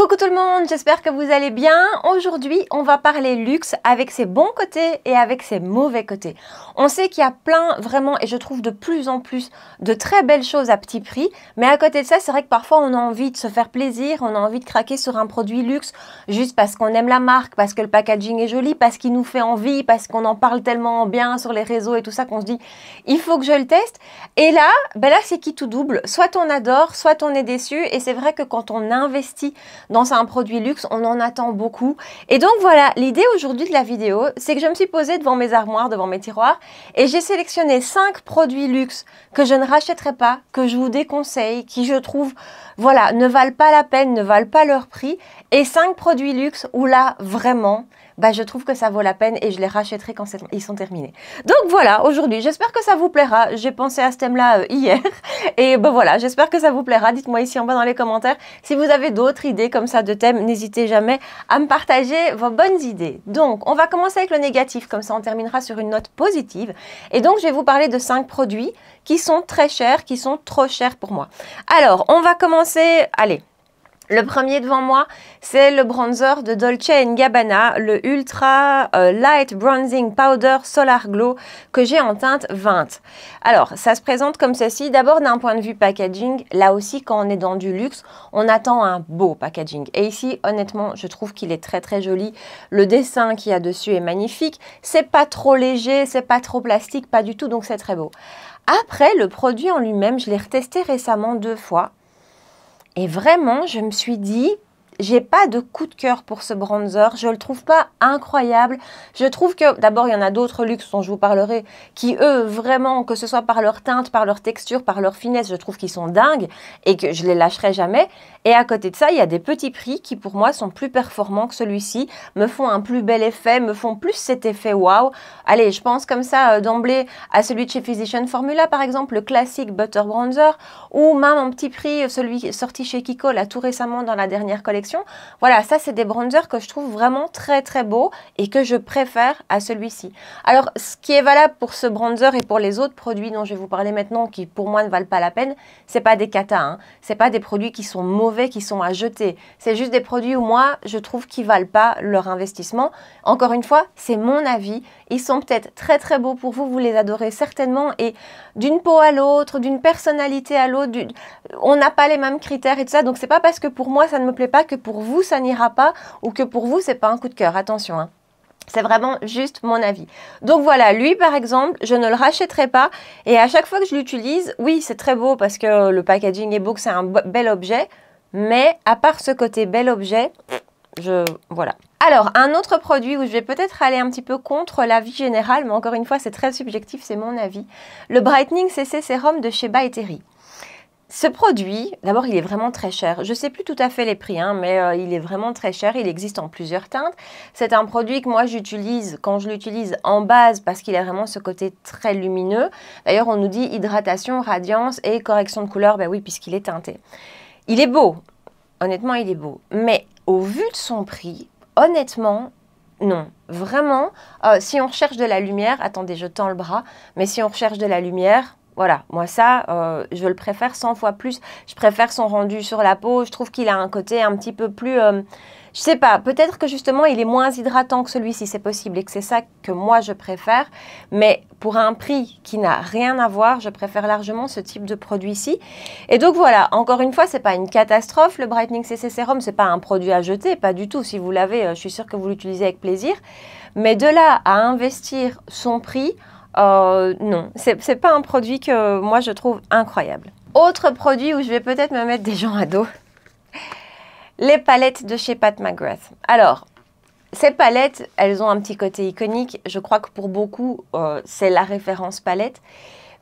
Coucou tout le monde, j'espère que vous allez bien. Aujourd'hui, on va parler luxe avec ses bons côtés et avec ses mauvais côtés. On sait qu'il y a plein, vraiment, et je trouve de plus en plus de très belles choses à petit prix. Mais à côté de ça, c'est vrai que parfois on a envie de se faire plaisir, on a envie de craquer sur un produit luxe juste parce qu'on aime la marque, parce que le packaging est joli, parce qu'il nous fait envie, parce qu'on en parle tellement bien sur les réseaux et tout ça qu'on se dit il faut que je le teste. Et là, ben là c'est qui tout double. Soit on adore, soit on est déçu. Et c'est vrai que quand on investit dans un produit luxe, on en attend beaucoup. Et donc voilà, l'idée aujourd'hui de la vidéo, c'est que je me suis posée devant mes armoires, devant mes tiroirs, et j'ai sélectionné 5 produits luxe que je ne rachèterai pas, que je vous déconseille, qui je trouve, voilà, ne valent pas la peine, ne valent pas leur prix, et 5 produits luxe où là, vraiment, bah, je trouve que ça vaut la peine et je les rachèterai quand ils sont terminés. Donc voilà, aujourd'hui, j'espère que ça vous plaira. J'ai pensé à ce thème-là euh, hier et ben voilà, j'espère que ça vous plaira. Dites-moi ici en bas dans les commentaires si vous avez d'autres idées comme ça de thèmes. N'hésitez jamais à me partager vos bonnes idées. Donc, on va commencer avec le négatif, comme ça on terminera sur une note positive. Et donc, je vais vous parler de 5 produits qui sont très chers, qui sont trop chers pour moi. Alors, on va commencer, allez, le premier devant moi, c'est le bronzer de Dolce Gabbana, le Ultra euh, Light Bronzing Powder Solar Glow que j'ai en teinte 20. Alors, ça se présente comme ceci. D'abord, d'un point de vue packaging, là aussi, quand on est dans du luxe, on attend un beau packaging. Et ici, honnêtement, je trouve qu'il est très très joli. Le dessin qu'il y a dessus est magnifique. C'est pas trop léger, c'est pas trop plastique, pas du tout, donc c'est très beau. Après, le produit en lui-même, je l'ai retesté récemment deux fois et vraiment, je me suis dit, j'ai pas de coup de cœur pour ce bronzer. Je le trouve pas incroyable. Je trouve que, d'abord, il y en a d'autres luxe dont je vous parlerai, qui eux, vraiment, que ce soit par leur teinte, par leur texture, par leur finesse, je trouve qu'ils sont dingues et que je les lâcherai jamais. Et à côté de ça, il y a des petits prix qui, pour moi, sont plus performants que celui-ci, me font un plus bel effet, me font plus cet effet waouh. Allez, je pense comme ça euh, d'emblée à celui de chez Physician Formula, par exemple, le classique Butter Bronzer, ou même un petit prix, euh, celui sorti chez Kiko, là, tout récemment dans la dernière collection voilà, ça c'est des bronzers que je trouve vraiment très très beaux et que je préfère à celui-ci. Alors ce qui est valable pour ce bronzer et pour les autres produits dont je vais vous parler maintenant qui pour moi ne valent pas la peine, c'est pas des katas, hein. c'est pas des produits qui sont mauvais, qui sont à jeter. C'est juste des produits où moi je trouve qu'ils valent pas leur investissement. Encore une fois, c'est mon avis. Ils sont peut-être très très beaux pour vous, vous les adorez certainement et d'une peau à l'autre, d'une personnalité à l'autre, on n'a pas les mêmes critères et tout ça. Donc c'est pas parce que pour moi ça ne me plaît pas que pour vous, ça n'ira pas ou que pour vous, c'est pas un coup de cœur. Attention. Hein. C'est vraiment juste mon avis. Donc voilà, lui par exemple, je ne le rachèterai pas. Et à chaque fois que je l'utilise, oui, c'est très beau parce que le packaging est beau, c'est un bel objet. Mais à part ce côté bel objet, je... Voilà. Alors, un autre produit où je vais peut-être aller un petit peu contre l'avis général, mais encore une fois, c'est très subjectif, c'est mon avis. Le Brightening CC sérum de chez By ce produit, d'abord, il est vraiment très cher. Je ne sais plus tout à fait les prix, hein, mais euh, il est vraiment très cher. Il existe en plusieurs teintes. C'est un produit que moi, j'utilise quand je l'utilise en base parce qu'il a vraiment ce côté très lumineux. D'ailleurs, on nous dit hydratation, radiance et correction de couleur. Ben oui, puisqu'il est teinté. Il est beau. Honnêtement, il est beau. Mais au vu de son prix, honnêtement, non. Vraiment, euh, si on cherche de la lumière, attendez, je tends le bras, mais si on cherche de la lumière, voilà, moi ça, euh, je le préfère 100 fois plus. Je préfère son rendu sur la peau. Je trouve qu'il a un côté un petit peu plus... Euh, je sais pas, peut-être que justement il est moins hydratant que celui-ci, c'est possible, et que c'est ça que moi je préfère. Mais pour un prix qui n'a rien à voir, je préfère largement ce type de produit-ci. Et donc voilà, encore une fois, ce n'est pas une catastrophe. Le Brightening CC Serum, c'est pas un produit à jeter, pas du tout. Si vous l'avez, euh, je suis sûre que vous l'utilisez avec plaisir. Mais de là à investir son prix, euh, non, non, c'est pas un produit que moi je trouve incroyable. Autre produit où je vais peut-être me mettre des gens à dos, les palettes de chez Pat McGrath. Alors, ces palettes, elles ont un petit côté iconique. Je crois que pour beaucoup, euh, c'est la référence palette.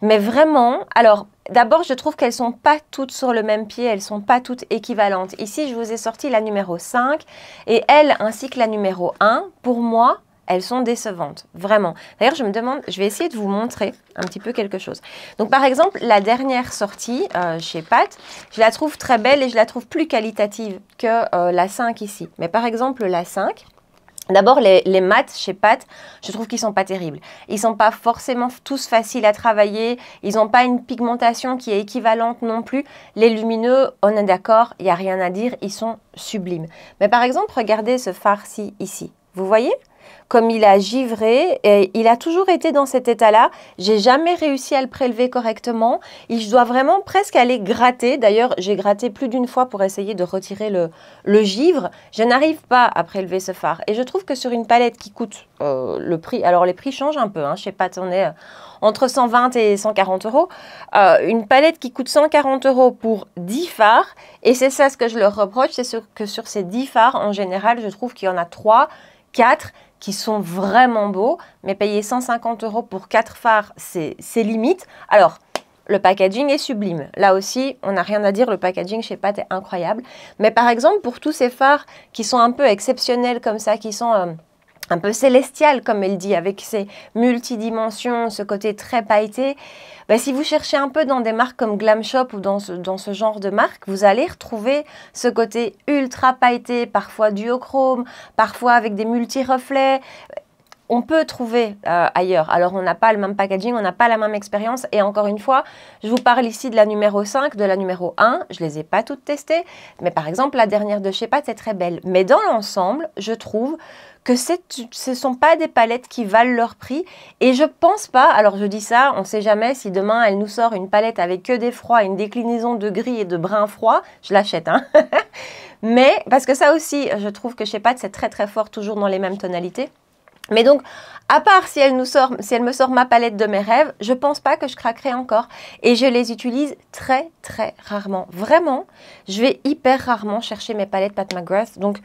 Mais vraiment, alors d'abord, je trouve qu'elles sont pas toutes sur le même pied, elles sont pas toutes équivalentes. Ici, je vous ai sorti la numéro 5 et elle ainsi que la numéro 1, pour moi, elles sont décevantes, vraiment. D'ailleurs, je me demande, je vais essayer de vous montrer un petit peu quelque chose. Donc, par exemple, la dernière sortie euh, chez Pat, je la trouve très belle et je la trouve plus qualitative que euh, la 5 ici. Mais par exemple, la 5, D'abord, les, les, maths chez Pat, je trouve qu'ils sont pas terribles. Ils ne sont pas forcément tous faciles à travailler. Ils n'ont pas une pigmentation qui est équivalente non plus. Les lumineux, on est d'accord, il n'y a rien à dire, ils sont sublimes. Mais par exemple, regardez ce farci ici. Vous voyez comme il a givré, et il a toujours été dans cet état-là. J'ai jamais réussi à le prélever correctement. Il je dois vraiment presque aller gratter. D'ailleurs, j'ai gratté plus d'une fois pour essayer de retirer le, givre. Je n'arrive pas à prélever ce phare. Et je trouve que sur une palette qui coûte euh, le prix, alors les prix changent un peu, hein, je sais pas, on est euh, entre 120 et 140 euros. Euh, une palette qui coûte 140 euros pour 10 phares. Et c'est ça ce que je leur reproche, c'est que sur ces 10 phares, en général, je trouve qu'il y en a 3, 4 qui sont vraiment beaux, mais payer 150 euros pour 4 phares, c'est limite. Alors, le packaging est sublime. Là aussi, on n'a rien à dire, le packaging chez Pat est incroyable. Mais par exemple, pour tous ces phares qui sont un peu exceptionnels comme ça, qui sont... Euh, un peu célestial, comme elle dit, avec ses multidimensions, ce côté très pailleté. Bah, si vous cherchez un peu dans des marques comme Glam Shop ou dans ce, dans ce genre de marque, vous allez retrouver ce côté ultra pailleté, parfois duochrome, parfois avec des multi-reflets, on peut trouver euh, ailleurs. Alors, on n'a pas le même packaging, on n'a pas la même expérience. Et encore une fois, je vous parle ici de la numéro 5, de la numéro 1. Je ne les ai pas toutes testées. Mais par exemple, la dernière de chez Pat est très belle. Mais dans l'ensemble, je trouve que ce ne sont pas des palettes qui valent leur prix. Et je pense pas, alors je dis ça, on ne sait jamais si demain elle nous sort une palette avec que des froids, une déclinaison de gris et de brun froid, je l'achète. Hein Mais parce que ça aussi, je trouve que chez Pat, c'est très très fort, toujours dans les mêmes tonalités. Mais donc, à part si elle, me sort ma palette de mes rêves, je pense pas que je craquerai encore. Et je les utilise très, très rarement. Vraiment, je vais hyper rarement chercher mes palettes Pat McGrath. Donc,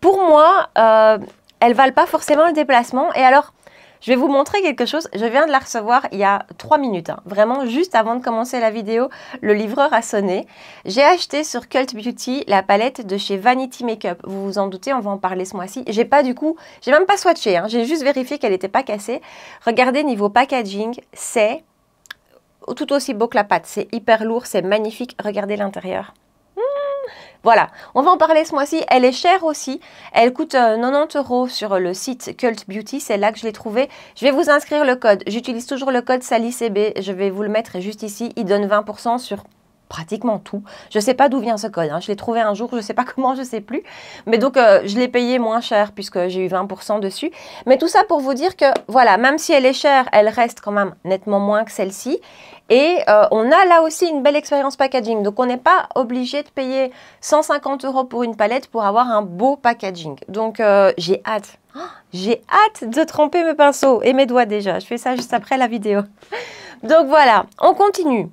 pour moi, euh, elles valent pas forcément le déplacement. Et alors, je vais vous montrer quelque chose. Je viens de la recevoir il y a 3 minutes. Hein. Vraiment, juste avant de commencer la vidéo, le livreur a sonné. J'ai acheté sur Cult Beauty la palette de chez Vanity Makeup. Vous vous en doutez, on va en parler ce mois-ci. J'ai pas du coup, j'ai même pas swatché. Hein. J'ai juste vérifié qu'elle n'était pas cassée. Regardez niveau packaging, c'est tout aussi beau que la pâte. C'est hyper lourd, c'est magnifique. Regardez l'intérieur. Voilà, on va en parler ce mois-ci. Elle est chère aussi. Elle coûte 90 euh, euros sur le site Cult Beauty. C'est là que je l'ai trouvée. Je vais vous inscrire le code. J'utilise toujours le code SALICB. Je vais vous le mettre juste ici. Il donne 20% sur pratiquement tout. Je ne sais pas d'où vient ce code. Hein. Je l'ai trouvé un jour, je ne sais pas comment, je ne sais plus. Mais donc, euh, je l'ai payé moins cher puisque j'ai eu 20% dessus. Mais tout ça pour vous dire que, voilà, même si elle est chère, elle reste quand même nettement moins que celle-ci. Et euh, on a là aussi une belle expérience packaging. Donc, on n'est pas obligé de payer 150 euros pour une palette pour avoir un beau packaging. Donc, euh, j'ai hâte. Oh, j'ai hâte de tremper mes pinceaux et mes doigts déjà. Je fais ça juste après la vidéo. Donc voilà, on continue.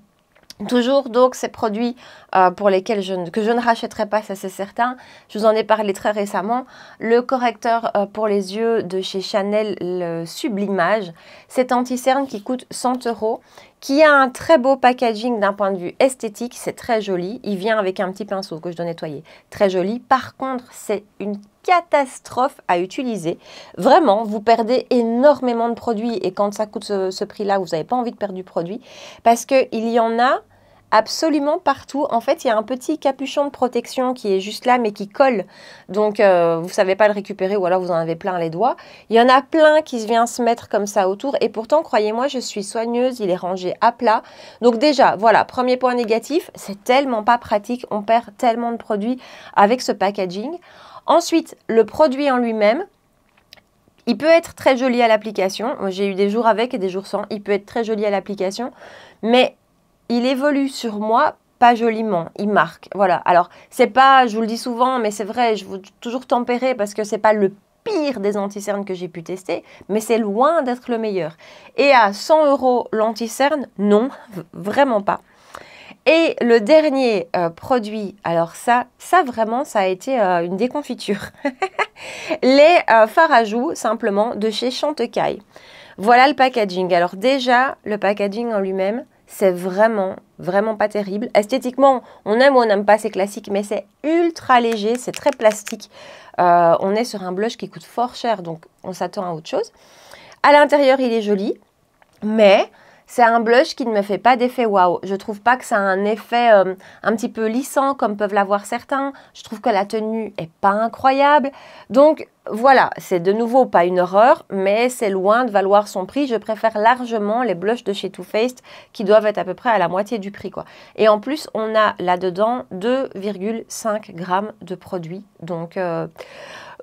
Toujours donc ces produits euh, pour lesquels je que je ne rachèterai pas, ça c'est certain. Je vous en ai parlé très récemment. Le correcteur euh, pour les yeux de chez Chanel, le Sublimage, cet anti-cerne qui coûte 100 euros, qui a un très beau packaging d'un point de vue esthétique, c'est très joli. Il vient avec un petit pinceau que je dois nettoyer, très joli. Par contre, c'est une catastrophe à utiliser. Vraiment, vous perdez énormément de produits et quand ça coûte ce, prix-là, vous n'avez pas envie de perdre du produit parce qu'il y en a absolument partout. En fait, il y a un petit capuchon de protection qui est juste là, mais qui colle. Donc, euh, vous ne savez pas le récupérer ou alors vous en avez plein les doigts. Il y en a plein qui vient se mettre comme ça autour. Et pourtant, croyez-moi, je suis soigneuse, il est rangé à plat. Donc déjà, voilà, premier point négatif, c'est tellement pas pratique. On perd tellement de produits avec ce packaging. Ensuite, le produit en lui-même, il peut être très joli à l'application. J'ai eu des jours avec et des jours sans. Il peut être très joli à l'application, mais il évolue sur moi pas joliment, il marque. Voilà. Alors, c'est pas, je vous le dis souvent, mais c'est vrai, je vous toujours tempérer parce que c'est pas le pire des anticernes que j'ai pu tester, mais c'est loin d'être le meilleur. Et à 100 euros l'anticerne, non, vraiment pas. Et le dernier euh, produit, alors ça, ça vraiment, ça a été euh, une déconfiture. les fards euh, à joues, simplement, de chez Chantecaille. Voilà le packaging. Alors déjà, le packaging en lui-même, c'est vraiment, vraiment pas terrible. Esthétiquement, on aime ou on n'aime pas, c'est classique, mais c'est ultra léger, c'est très plastique. on est sur un blush qui coûte fort cher, donc on s'attend à autre chose. À l'intérieur, il est joli, mais c'est un blush qui ne me fait pas d'effet waouh. Je trouve pas que ça a un effet euh, un petit peu lissant comme peuvent l'avoir certains. Je trouve que la tenue est pas incroyable. Donc voilà, c'est de nouveau pas une horreur, mais c'est loin de valoir son prix. Je préfère largement les blushs de chez Too Faced qui doivent être à peu près à la moitié du prix. quoi. Et en plus, on a là-dedans 2,5 grammes de produit. Donc euh,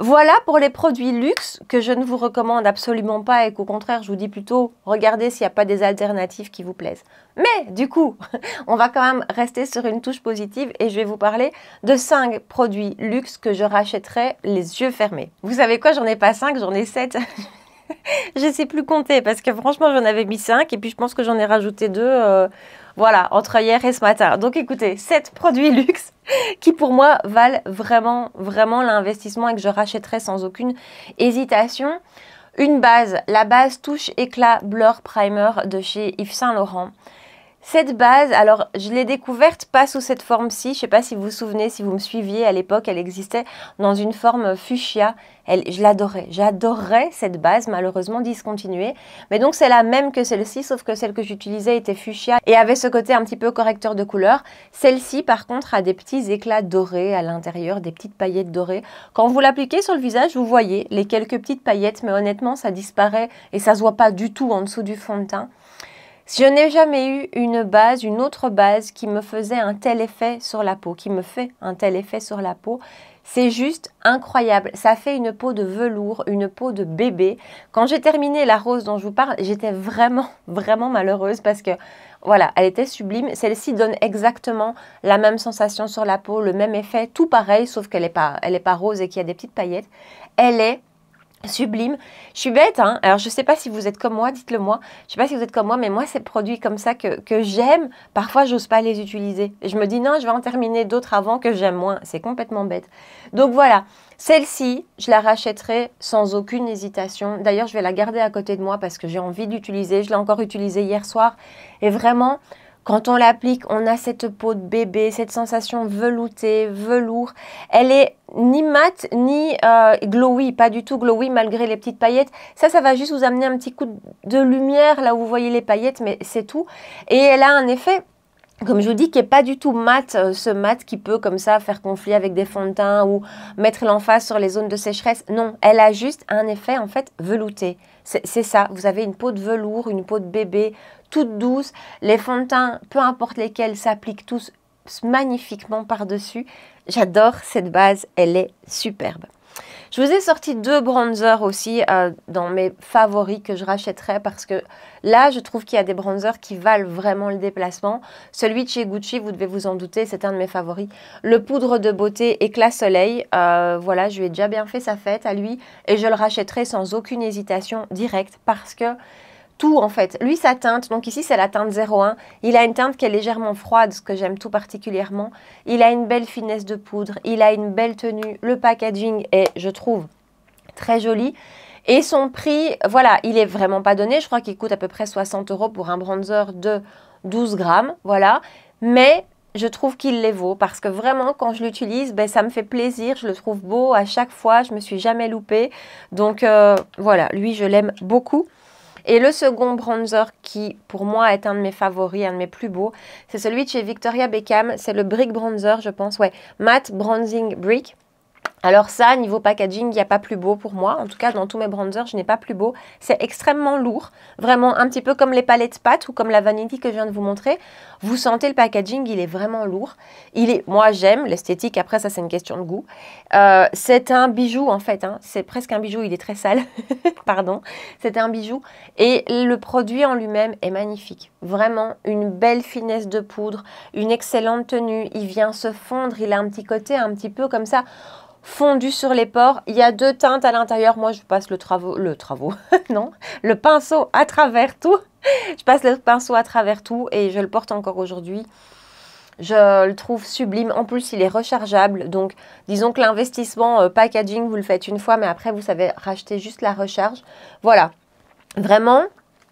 voilà pour les produits luxe que je ne vous recommande absolument pas et qu'au contraire, je vous dis plutôt, regardez s'il n'y a pas des alternatives qui vous plaisent. Mais du coup, on va quand même rester sur une touche positive et je vais vous parler de 5 produits luxe que je rachèterai les yeux fermés. Vous savez quoi, j'en ai pas 5, j'en ai 7. je ne sais plus compter parce que franchement, j'en avais mis 5 et puis je pense que j'en ai rajouté 2. Voilà, entre hier et ce matin. Donc écoutez, 7 produits luxe qui pour moi valent vraiment, vraiment l'investissement et que je rachèterai sans aucune hésitation. Une base, la base touche éclat blur primer de chez Yves Saint Laurent. Cette base, alors je l'ai découverte pas sous cette forme-ci, je ne sais pas si vous vous souvenez, si vous me suiviez à l'époque, elle existait dans une forme fuchsia. je l'adorais, j'adorais cette base, malheureusement discontinuée. Mais donc c'est la même que celle-ci, sauf que celle que j'utilisais était fuchsia et avait ce côté un petit peu correcteur de couleur. Celle-ci par contre a des petits éclats dorés à l'intérieur, des petites paillettes dorées. Quand vous l'appliquez sur le visage, vous voyez les quelques petites paillettes, mais honnêtement ça disparaît et ça se voit pas du tout en dessous du fond de teint. Je n'ai jamais eu une base, une autre base qui me faisait un tel effet sur la peau, qui me fait un tel effet sur la peau. C'est juste incroyable. Ça fait une peau de velours, une peau de bébé. Quand j'ai terminé la rose dont je vous parle, j'étais vraiment, vraiment malheureuse parce que, voilà, elle était sublime. Celle-ci donne exactement la même sensation sur la peau, le même effet, tout pareil, sauf qu'elle n'est pas, pas rose et qu'il y a des petites paillettes. Elle est sublime. Je suis bête, hein alors je ne sais pas si vous êtes comme moi, dites-le moi. Je ne sais pas si vous êtes comme moi, mais moi, ces produits comme ça que, que j'aime, parfois, j'ose pas les utiliser. Je me dis, non, je vais en terminer d'autres avant que j'aime moins. C'est complètement bête. Donc voilà, celle-ci, je la rachèterai sans aucune hésitation. D'ailleurs, je vais la garder à côté de moi parce que j'ai envie d'utiliser. Je l'ai encore utilisée hier soir. Et vraiment, quand on l'applique, on a cette peau de bébé, cette sensation veloutée, velours. Elle est ni mate ni euh, glowy, pas du tout glowy malgré les petites paillettes. Ça, ça va juste vous amener un petit coup de lumière là où vous voyez les paillettes, mais c'est tout. Et elle a un effet comme je vous dis, qui n'est pas du tout mat, euh, ce mat qui peut comme ça faire conflit avec des fonds de teint ou mettre l'emphase sur les zones de sécheresse. Non, elle a juste un effet en fait velouté. C'est ça, vous avez une peau de velours, une peau de bébé, toute douce. Les fonds de teint, peu importe lesquels, s'appliquent tous magnifiquement par-dessus. J'adore cette base, elle est superbe. Je vous ai sorti deux bronzers aussi euh, dans mes favoris que je rachèterais parce que là, je trouve qu'il y a des bronzers qui valent vraiment le déplacement. Celui de chez Gucci, vous devez vous en douter, c'est un de mes favoris. Le poudre de beauté éclat soleil. Euh, voilà, je lui ai déjà bien fait sa fête à lui et je le rachèterai sans aucune hésitation directe parce que tout en fait. Lui, sa teinte, donc ici c'est la teinte 01, il a une teinte qui est légèrement froide, ce que j'aime tout particulièrement. Il a une belle finesse de poudre, il a une belle tenue, le packaging est, je trouve, très joli. Et son prix, voilà, il est vraiment pas donné. Je crois qu'il coûte à peu près 60 euros pour un bronzer de 12 grammes, voilà. Mais je trouve qu'il les vaut parce que vraiment quand je l'utilise, ben, ça me fait plaisir, je le trouve beau à chaque fois, je me suis jamais loupée. Donc euh, voilà, lui je l'aime beaucoup. Et le second bronzer qui, pour moi, est un de mes favoris, un de mes plus beaux, c'est celui de chez Victoria Beckham. C'est le Brick Bronzer, je pense. Ouais, Matte Bronzing Brick. Alors ça, niveau packaging, il n'y a pas plus beau pour moi. En tout cas, dans tous mes bronzers, je n'ai pas plus beau. C'est extrêmement lourd. Vraiment, un petit peu comme les palettes pâtes ou comme la Vanity que je viens de vous montrer. Vous sentez le packaging, il est vraiment lourd. Il est, moi, j'aime l'esthétique. Après, ça, c'est une question de goût. Euh, c'est un bijou, en fait. Hein. C'est presque un bijou. Il est très sale. Pardon. C'est un bijou. Et le produit en lui-même est magnifique. Vraiment, une belle finesse de poudre, une excellente tenue. Il vient se fondre. Il a un petit côté un petit peu comme ça fondu sur les pores, Il y a deux teintes à l'intérieur. Moi, je passe le travaux, le travaux, non, le pinceau à travers tout. je passe le pinceau à travers tout et je le porte encore aujourd'hui. Je le trouve sublime. En plus, il est rechargeable. Donc, disons que l'investissement euh, packaging, vous le faites une fois, mais après, vous savez racheter juste la recharge. Voilà. Vraiment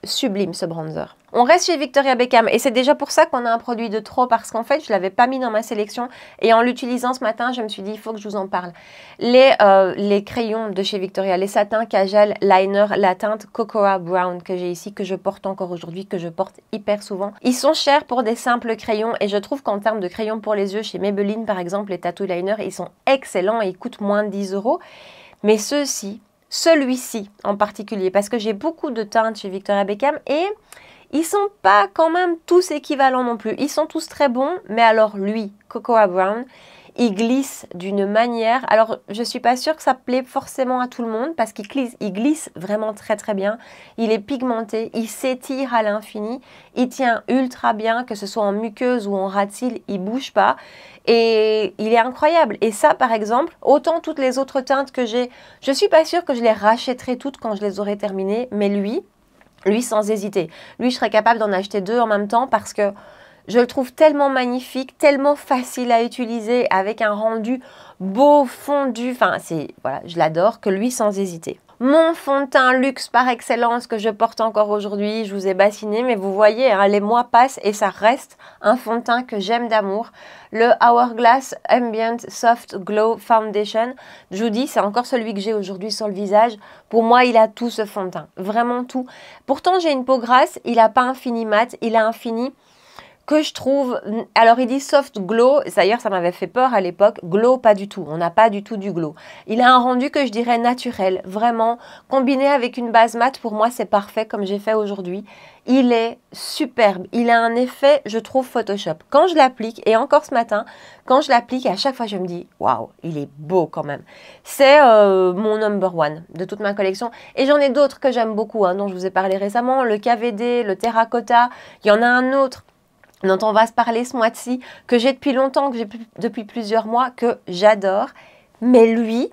sublime ce bronzer. On reste chez Victoria Beckham et c'est déjà pour ça qu'on a un produit de trop parce qu'en fait, je ne l'avais pas mis dans ma sélection et en l'utilisant ce matin, je me suis dit, il faut que je vous en parle. Les, euh, les crayons de chez Victoria, les satins, cajal liner, la teinte Cocoa Brown que j'ai ici, que je porte encore aujourd'hui, que je porte hyper souvent. Ils sont chers pour des simples crayons et je trouve qu'en termes de crayons pour les yeux, chez Maybelline par exemple, les tattoo Liner, ils sont excellents et ils coûtent moins de 10 euros. Mais ceux-ci, celui-ci en particulier, parce que j'ai beaucoup de teintes chez Victoria Beckham et ils sont pas quand même tous équivalents non plus. Ils sont tous très bons, mais alors lui, Cocoa Brown, il glisse d'une manière. Alors, je suis pas sûre que ça plaît forcément à tout le monde parce qu'il glisse, il glisse vraiment très très bien. Il est pigmenté, il s'étire à l'infini, il tient ultra bien, que ce soit en muqueuse ou en ratile, il bouge pas et il est incroyable. Et ça, par exemple, autant toutes les autres teintes que j'ai, je suis pas sûre que je les rachèterai toutes quand je les aurai terminées, mais lui, lui, sans hésiter. Lui, je serais capable d'en acheter deux en même temps parce que je le trouve tellement magnifique, tellement facile à utiliser, avec un rendu beau, fondu. Enfin, c'est voilà, je l'adore que lui sans hésiter mon fond de teint luxe par excellence que je porte encore aujourd'hui. Je vous ai bassiné, mais vous voyez, hein, les mois passent et ça reste un fond de teint que j'aime d'amour. Le Hourglass Ambient Soft Glow Foundation. Je vous dis, c'est encore celui que j'ai aujourd'hui sur le visage. Pour moi, il a tout ce fond de teint, vraiment tout. Pourtant, j'ai une peau grasse, il n'a pas un fini mat, il a un fini que je trouve. Alors, il dit soft glow. D'ailleurs, ça m'avait fait peur à l'époque. Glow, pas du tout. On n'a pas du tout du glow. Il a un rendu que je dirais naturel, vraiment. Combiné avec une base mate, pour moi, c'est parfait comme j'ai fait aujourd'hui. Il est superbe. Il a un effet, je trouve, Photoshop. Quand je l'applique, et encore ce matin, quand je l'applique, à chaque fois, je me dis waouh, il est beau quand même. C'est euh, mon number one de toute ma collection. Et j'en ai d'autres que j'aime beaucoup, hein, dont je vous ai parlé récemment le KVD, le Terracotta. Il y en a un autre dont on va se parler ce mois-ci, que j'ai depuis longtemps, que j'ai depuis plusieurs mois, que j'adore. Mais lui,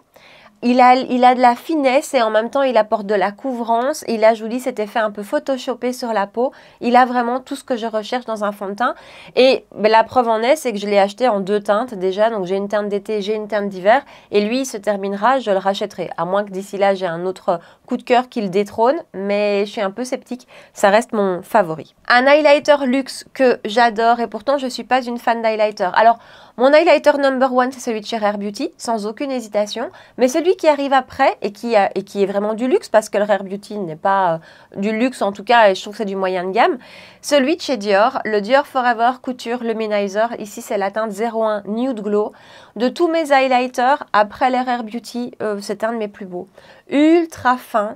il a, il a de la finesse et en même temps il apporte de la couvrance. Il a, je vous dis, cet effet un peu photoshopé sur la peau. Il a vraiment tout ce que je recherche dans un fond de teint. Et ben, la preuve en est, c'est que je l'ai acheté en deux teintes déjà. Donc j'ai une teinte d'été, j'ai une teinte d'hiver. Et lui, il se terminera, je le rachèterai. À moins que d'ici là, j'ai un autre coup de cœur qui le détrône. Mais je suis un peu sceptique. Ça reste mon favori. Un highlighter luxe que j'adore et pourtant je ne suis pas une fan d'highlighter. Alors, mon highlighter number one, c'est celui de chez Rare Beauty, sans aucune hésitation. Mais celui qui arrive après et qui, est vraiment du luxe, parce que le Rare Beauty n'est pas euh, du luxe en tout cas, et je trouve que c'est du moyen de gamme. Celui de chez Dior, le Dior Forever Couture Luminizer. Ici, c'est la teinte 01 Nude Glow. De tous mes highlighters, après les Rare Beauty, euh, c'est un de mes plus beaux. Ultra fin.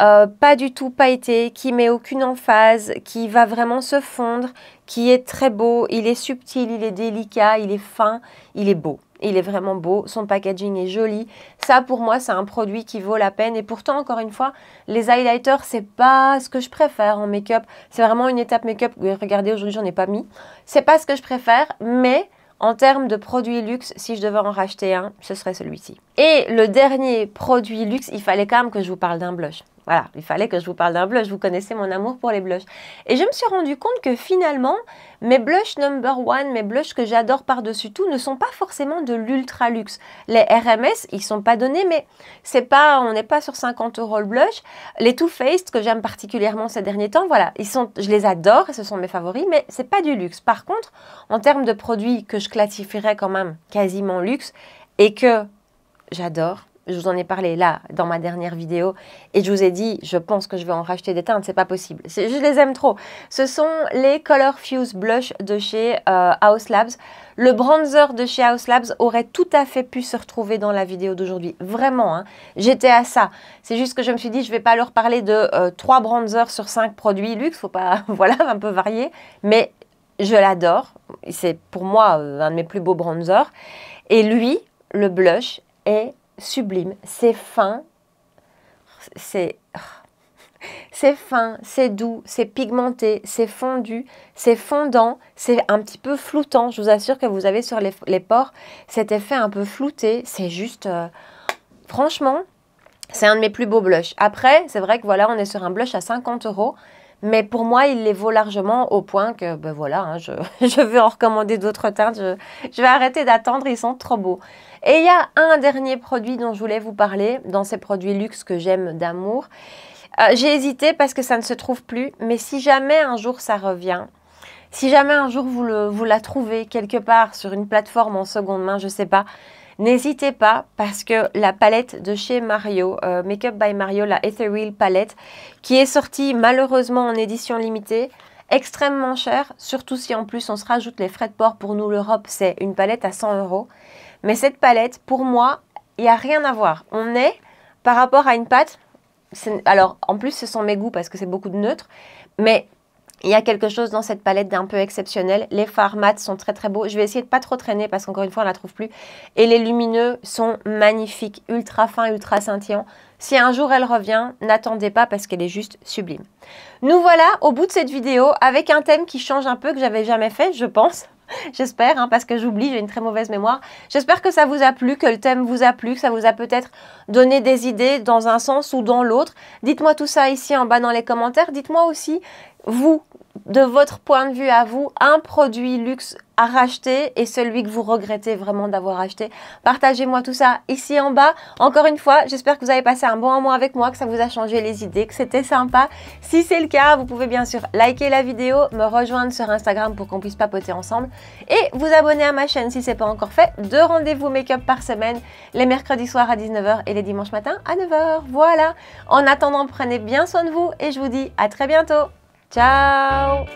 Euh, pas du tout pailleté, qui met aucune emphase, qui va vraiment se fondre, qui est très beau, il est subtil, il est délicat, il est fin, il est beau. Il est vraiment beau, son packaging est joli. Ça, pour moi, c'est un produit qui vaut la peine. Et pourtant, encore une fois, les highlighters, c'est pas ce que je préfère en make-up. C'est vraiment une étape make-up. Regardez, aujourd'hui, j'en ai pas mis. C'est pas ce que je préfère, mais en termes de produits luxe, si je devais en racheter un, ce serait celui-ci. Et le dernier produit luxe, il fallait quand même que je vous parle d'un blush. Voilà, il fallait que je vous parle d'un blush. Vous connaissez mon amour pour les blushs. Et je me suis rendu compte que finalement, mes blushs number one, mes blushs que j'adore par-dessus tout, ne sont pas forcément de l'ultra luxe. Les RMS, ils sont pas donnés, mais c'est pas, on n'est pas sur 50 euros le blush. Les Too Faced que j'aime particulièrement ces derniers temps, voilà, ils sont, je les adore ce sont mes favoris, mais c'est pas du luxe. Par contre, en termes de produits que je classifierais quand même quasiment luxe et que j'adore, je vous en ai parlé là, dans ma dernière vidéo. Et je vous ai dit, je pense que je vais en racheter des teintes. C'est pas possible. Je les aime trop. Ce sont les Color Fuse Blush de chez euh, House Labs. Le bronzer de chez House Labs aurait tout à fait pu se retrouver dans la vidéo d'aujourd'hui. Vraiment, hein. j'étais à ça. C'est juste que je me suis dit, je ne vais pas leur parler de euh, trois 3 bronzers sur 5 produits luxe. Faut pas, voilà, un peu varier. Mais je l'adore. C'est pour moi euh, un de mes plus beaux bronzers. Et lui, le blush est sublime, c'est fin, c'est c'est fin, c'est doux, c'est pigmenté, c'est fondu, c'est fondant, c'est un petit peu floutant. Je vous assure que vous avez sur les, les pores cet effet un peu flouté. C'est juste, euh, franchement, c'est un de mes plus beaux blushs. Après, c'est vrai que voilà, on est sur un blush à 50 euros. Mais pour moi, il les vaut largement au point que, ben voilà, hein, je, je veux en recommander d'autres teintes. Je, vais arrêter d'attendre, ils sont trop beaux. Et il y a un dernier produit dont je voulais vous parler, dans ces produits luxe que j'aime d'amour. Euh, j'ai hésité parce que ça ne se trouve plus, mais si jamais un jour ça revient, si jamais un jour vous, le, vous la trouvez quelque part sur une plateforme en seconde main, je ne sais pas, N'hésitez pas parce que la palette de chez Mario, euh, Makeup by Mario, la Ethereal palette, qui est sortie malheureusement en édition limitée, extrêmement chère, surtout si en plus on se rajoute les frais de port pour nous l'Europe, c'est une palette à 100 euros. Mais cette palette, pour moi, il n'y a rien à voir. On est par rapport à une pâte, alors en plus ce sont mes goûts parce que c'est beaucoup de neutre, mais il y a quelque chose dans cette palette d'un peu exceptionnel. Les fards sont très très beaux. Je vais essayer de pas trop traîner parce qu'encore une fois, on la trouve plus. Et les lumineux sont magnifiques, ultra fins, ultra scintillants. Si un jour elle revient, n'attendez pas parce qu'elle est juste sublime. Nous voilà au bout de cette vidéo avec un thème qui change un peu, que j'avais jamais fait, je pense. J'espère, hein, parce que j'oublie, j'ai une très mauvaise mémoire. J'espère que ça vous a plu, que le thème vous a plu, que ça vous a peut-être donné des idées dans un sens ou dans l'autre. Dites-moi tout ça ici en bas dans les commentaires. Dites-moi aussi, vous, de votre point de vue à vous, un produit luxe à racheter et celui que vous regrettez vraiment d'avoir acheté. Partagez-moi tout ça ici en bas. Encore une fois, j'espère que vous avez passé un bon moment avec moi, que ça vous a changé les idées, que c'était sympa. Si c'est le cas, vous pouvez bien sûr liker la vidéo, me rejoindre sur Instagram pour qu'on puisse papoter ensemble et vous abonner à ma chaîne si c'est pas encore fait. Deux rendez-vous make-up par semaine, les mercredis soirs à 19h et les dimanches matin à 9h. Voilà. En attendant, prenez bien soin de vous et je vous dis à très bientôt. Chao.